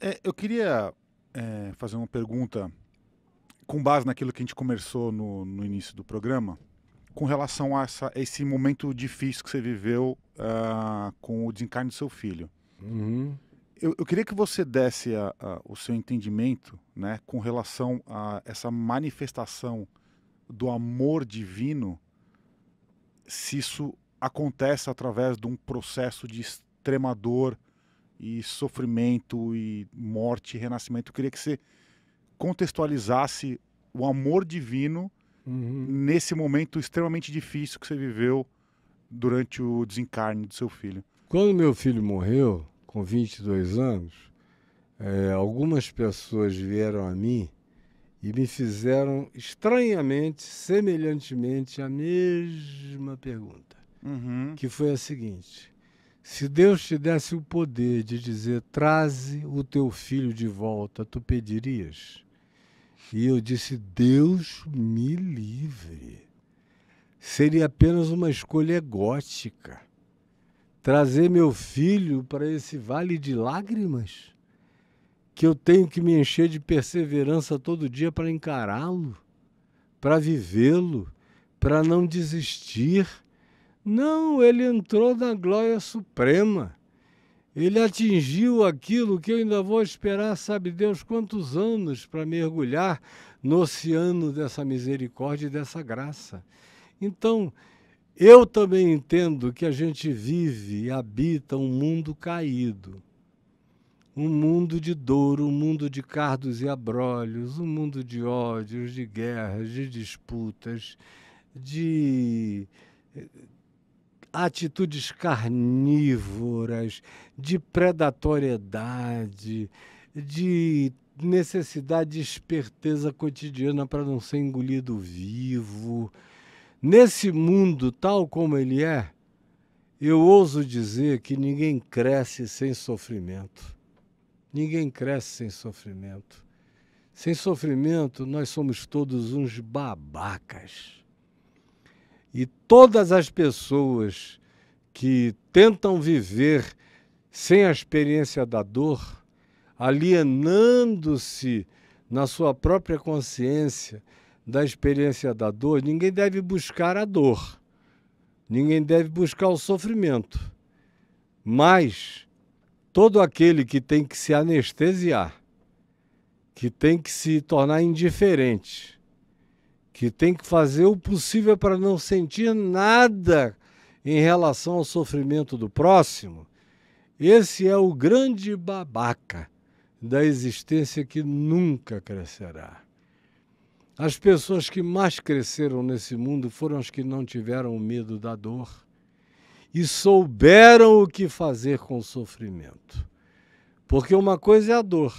É, eu queria é, fazer uma pergunta com base naquilo que a gente começou no, no início do programa, com relação a, essa, esse momento difícil que você viveu uh, com o desencarne do seu filho. Uhum. Eu, eu, queria que você desse a, a, o seu entendimento né, com relação a essa manifestação do amor divino, se isso acontece através de um processo de extrema dor, e sofrimento e morte e renascimento. Eu queria que você contextualizasse o amor divino uhum. nesse momento extremamente difícil que você viveu durante o desencarne do seu filho. Quando meu filho morreu, com 22 anos, é, algumas pessoas vieram a mim e me fizeram estranhamente, semelhantemente, a mesma pergunta, uhum. que foi a seguinte: se Deus te desse o poder de dizer, traze o teu filho de volta, tu pedirias? E eu disse, Deus me livre. Seria apenas uma escolha egótica. Trazer meu filho para esse vale de lágrimas, que eu tenho que me encher de perseverança todo dia para encará-lo, para vivê-lo, para não desistir não, ele entrou na glória suprema. Ele atingiu aquilo que eu ainda vou esperar, sabe Deus, quantos anos para mergulhar no oceano dessa misericórdia e dessa graça. Então, eu também entendo que a gente vive e habita um mundo caído, um mundo de dor, um mundo de cardos e abrolhos, um mundo de ódios, de guerras, de disputas, de atitudes carnívoras, de predatoriedade, de necessidade de esperteza cotidiana para não ser engolido vivo. Nesse mundo tal como ele é, eu ouso dizer que ninguém cresce sem sofrimento. Ninguém cresce sem sofrimento. Sem sofrimento, nós somos todos uns babacas. E todas as pessoas que tentam viver sem a experiência da dor, alienando-se na sua própria consciência da experiência da dor, ninguém deve buscar a dor, ninguém deve buscar o sofrimento. Mas todo aquele que tem que se anestesiar, que tem que se tornar indiferente, que tem que fazer o possível para não sentir nada em relação ao sofrimento do próximo, esse é o grande babaca da existência que nunca crescerá. As pessoas que mais cresceram nesse mundo foram as que não tiveram medo da dor e souberam o que fazer com o sofrimento. Porque uma coisa é a dor,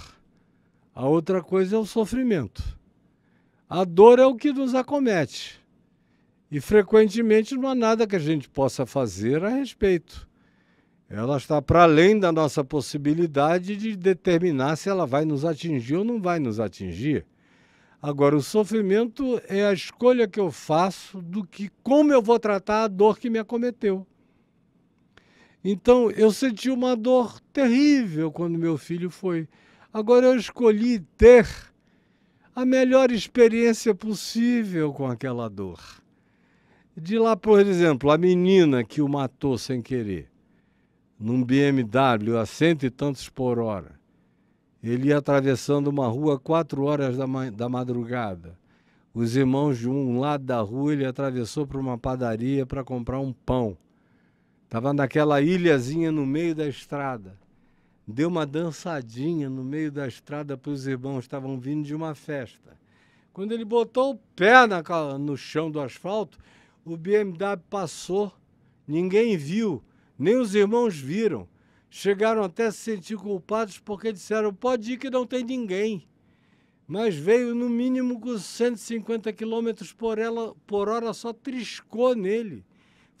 a outra coisa é o sofrimento. A dor é o que nos acomete. E frequentemente não há nada que a gente possa fazer a respeito. Ela está para além da nossa possibilidade de determinar se ela vai nos atingir ou não vai nos atingir. Agora, o sofrimento é a escolha que eu faço do que como eu vou tratar a dor que me acometeu. Então, eu senti uma dor terrível quando meu filho foi. Agora, eu escolhi ter a melhor experiência possível com aquela dor. De lá, por exemplo, a menina que o matou sem querer, num BMW a cento e tantos por hora. Ele ia atravessando uma rua quatro horas da, ma da madrugada. Os irmãos de um lado da rua, ele atravessou para uma padaria para comprar um pão. Estava naquela ilhazinha no meio da estrada deu uma dançadinha no meio da estrada para os irmãos, estavam vindo de uma festa. Quando ele botou o pé na, no chão do asfalto, o BMW passou, ninguém viu, nem os irmãos viram. Chegaram até a se sentir culpados porque disseram: pode ir que não tem ninguém. Mas veio no mínimo com 150 km por, ela, por hora, só triscou nele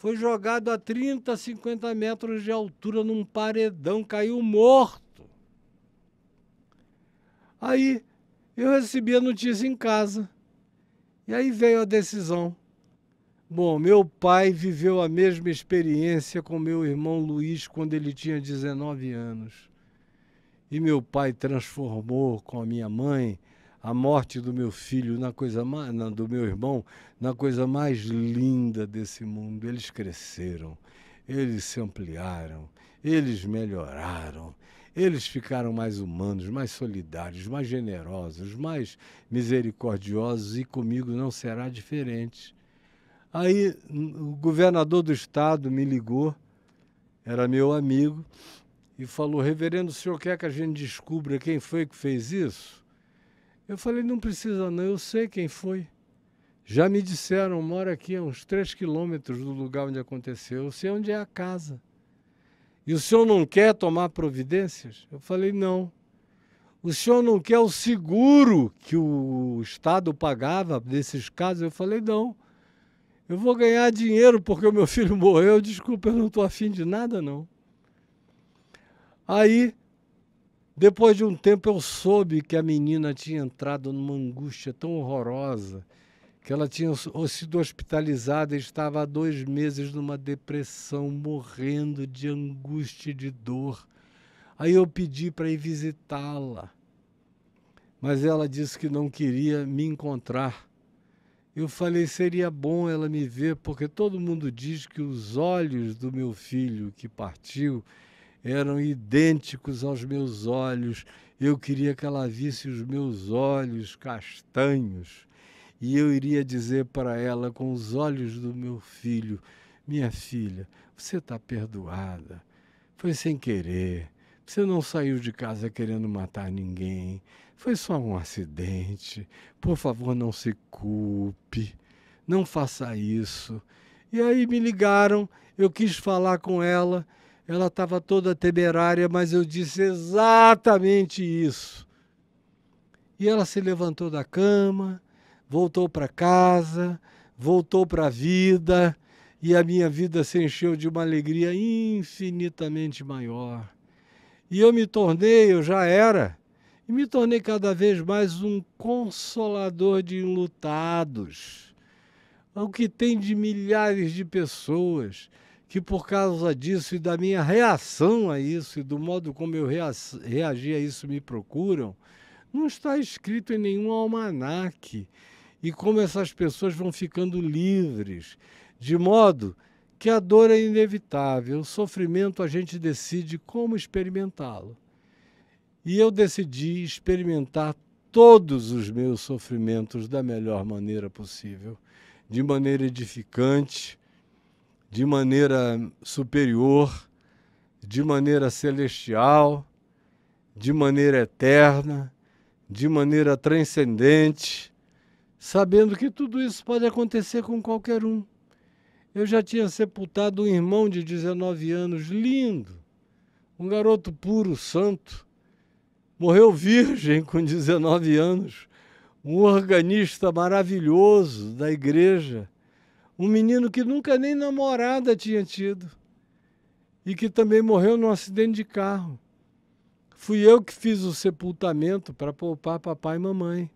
foi jogado a 30, 50 metros de altura num paredão, caiu morto. Aí eu recebi a notícia em casa. E aí veio a decisão. Bom, meu pai viveu a mesma experiência com meu irmão Luiz quando ele tinha 19 anos. E meu pai transformou com a minha mãe a morte do meu filho, na coisa mais, na, do meu irmão, na coisa mais linda desse mundo. Eles cresceram, eles se ampliaram, eles melhoraram, eles ficaram mais humanos, mais solidários, mais generosos, mais misericordiosos e comigo não será diferente. Aí o governador do estado me ligou, era meu amigo, e falou: Reverendo, o senhor quer que a gente descubra quem foi que fez isso? Eu falei, não precisa não, eu sei quem foi. Já me disseram, mora aqui a uns três quilômetros do lugar onde aconteceu, eu sei onde é a casa. E o senhor não quer tomar providências? Eu falei, não. O senhor não quer o seguro que o Estado pagava desses casos? Eu falei, não. Eu vou ganhar dinheiro porque o meu filho morreu, desculpa, eu não estou afim de nada, não. Aí depois de um tempo eu soube que a menina tinha entrado numa angústia tão horrorosa que ela tinha sido hospitalizada e estava há dois meses numa depressão, morrendo de angústia e de dor. Aí eu pedi para ir visitá-la, mas ela disse que não queria me encontrar. Eu falei, seria bom ela me ver, porque todo mundo diz que os olhos do meu filho que partiu eram idênticos aos meus olhos. Eu queria que ela visse os meus olhos castanhos. E eu iria dizer para ela, com os olhos do meu filho: Minha filha, você está perdoada. Foi sem querer. Você não saiu de casa querendo matar ninguém. Foi só um acidente. Por favor, não se culpe. Não faça isso. E aí me ligaram, eu quis falar com ela ela estava toda temerária, mas eu disse exatamente isso. E ela se levantou da cama, voltou para casa, voltou para a vida, e a minha vida se encheu de uma alegria infinitamente maior. E eu me tornei, eu já era, e me tornei cada vez mais um consolador de enlutados, o que tem de milhares de pessoas que por causa disso e da minha reação a isso e do modo como eu reagi a isso me procuram, não está escrito em nenhum almanaque. E como essas pessoas vão ficando livres, de modo que a dor é inevitável, o sofrimento a gente decide como experimentá-lo. E eu decidi experimentar todos os meus sofrimentos da melhor maneira possível, de maneira edificante, de maneira superior, de maneira celestial, de maneira eterna, de maneira transcendente, sabendo que tudo isso pode acontecer com qualquer um. Eu já tinha sepultado um irmão de 19 anos, lindo, um garoto puro, santo. Morreu virgem com 19 anos, um organista maravilhoso da igreja um menino que nunca nem namorada tinha tido e que também morreu num acidente de carro. Fui eu que fiz o sepultamento para poupar papai e mamãe.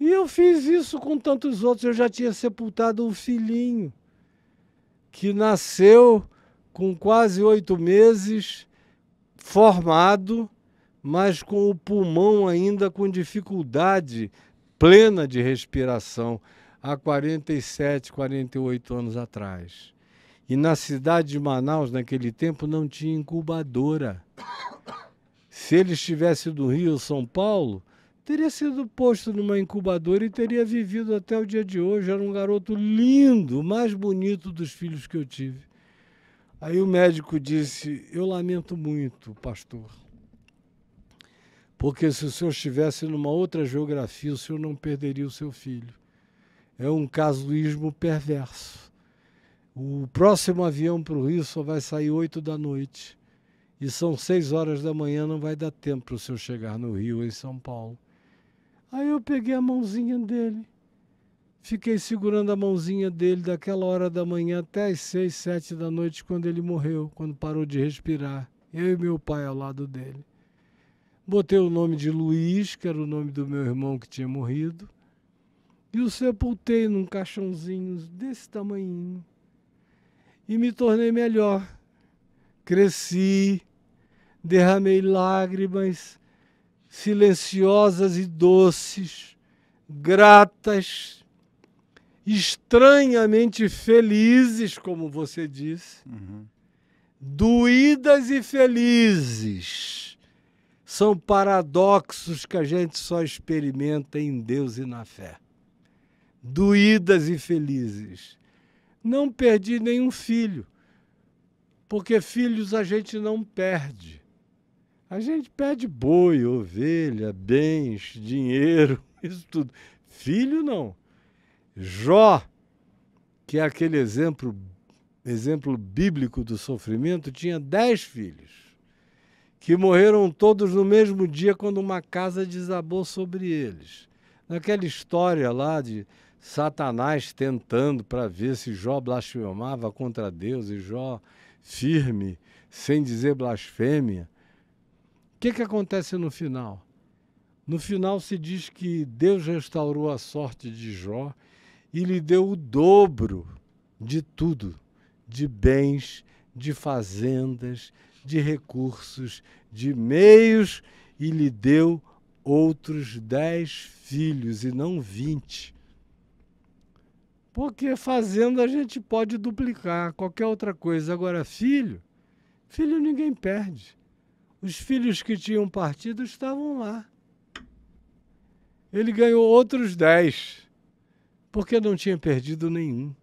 E eu fiz isso com tantos outros. Eu já tinha sepultado um filhinho que nasceu com quase oito meses, formado, mas com o pulmão ainda com dificuldade plena de respiração há 47, 48 anos atrás. E na cidade de Manaus, naquele tempo, não tinha incubadora. Se ele estivesse do Rio ou São Paulo, teria sido posto numa incubadora e teria vivido até o dia de hoje. Era um garoto lindo, mais bonito dos filhos que eu tive. Aí o médico disse: Eu lamento muito, pastor, porque se o senhor estivesse numa outra geografia, o senhor não perderia o seu filho. É um casuísmo perverso. O próximo avião para o Rio só vai sair 8 da noite. E são 6 horas da manhã, não vai dar tempo para o senhor chegar no Rio, em São Paulo. Aí eu peguei a mãozinha dele. Fiquei segurando a mãozinha dele daquela hora da manhã até as seis, sete da noite, quando ele morreu, quando parou de respirar. Eu e meu pai ao lado dele. Botei o nome de Luiz, que era o nome do meu irmão que tinha morrido e o sepultei num caixãozinho desse tamanho E me tornei melhor. Cresci, derramei lágrimas silenciosas e doces, gratas, estranhamente felizes, como você disse, uhum. doídas e felizes. São paradoxos que a gente só experimenta em Deus e na fé doídas e felizes. Não perdi nenhum filho, porque filhos a gente não perde. A gente perde boi, ovelha, bens, dinheiro, isso tudo. Filho não. Jó, que é aquele exemplo, exemplo bíblico do sofrimento, tinha dez filhos, que morreram todos no mesmo dia quando uma casa desabou sobre eles. Naquela história lá de Satanás tentando para ver se Jó blasfemava contra Deus e Jó firme, sem dizer blasfêmia. O que, que acontece no final? No final se diz que Deus restaurou a sorte de Jó e lhe deu o dobro de tudo, de bens, de fazendas, de recursos, de meios, e lhe deu outros dez filhos, e não vinte, porque fazendo a gente pode duplicar, qualquer outra coisa. Agora, filho, filho ninguém perde. Os filhos que tinham partido estavam lá. Ele ganhou outros dez, porque não tinha perdido nenhum.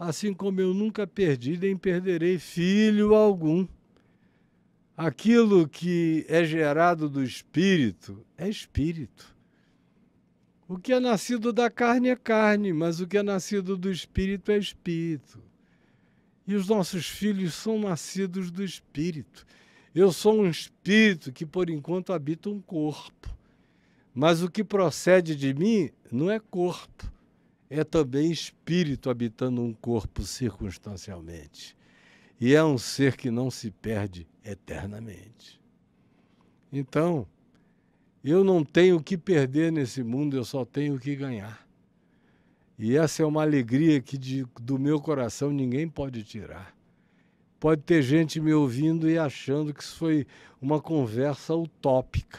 Assim como eu nunca perdi nem perderei filho algum. Aquilo que é gerado do espírito é espírito. O que é nascido da carne é carne, mas o que é nascido do espírito é espírito. E os nossos filhos são nascidos do espírito. Eu sou um espírito que por enquanto habita um corpo. Mas o que procede de mim não é corpo, é também espírito habitando um corpo circunstancialmente. E é um ser que não se perde eternamente. Então, eu não tenho o que perder nesse mundo, eu só tenho o que ganhar. E essa é uma alegria que de, do meu coração ninguém pode tirar. Pode ter gente me ouvindo e achando que isso foi uma conversa utópica.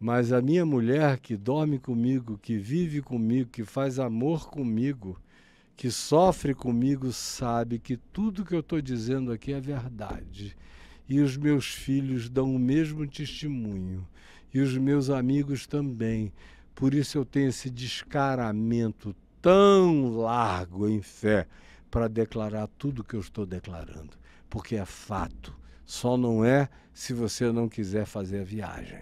Mas a minha mulher, que dorme comigo, que vive comigo, que faz amor comigo, que sofre comigo, sabe que tudo que eu estou dizendo aqui é verdade. E os meus filhos dão o mesmo testemunho e os meus amigos também. Por isso eu tenho esse descaramento tão largo em fé para declarar tudo que eu estou declarando, porque é fato. Só não é se você não quiser fazer a viagem.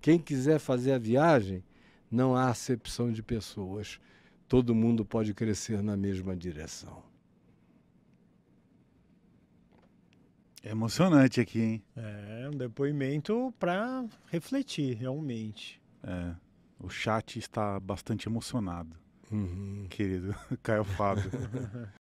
Quem quiser fazer a viagem, não há acepção de pessoas. Todo mundo pode crescer na mesma direção. É emocionante aqui, hein? É, um depoimento para refletir, realmente. É, o chat está bastante emocionado, uhum. querido Caio Fábio.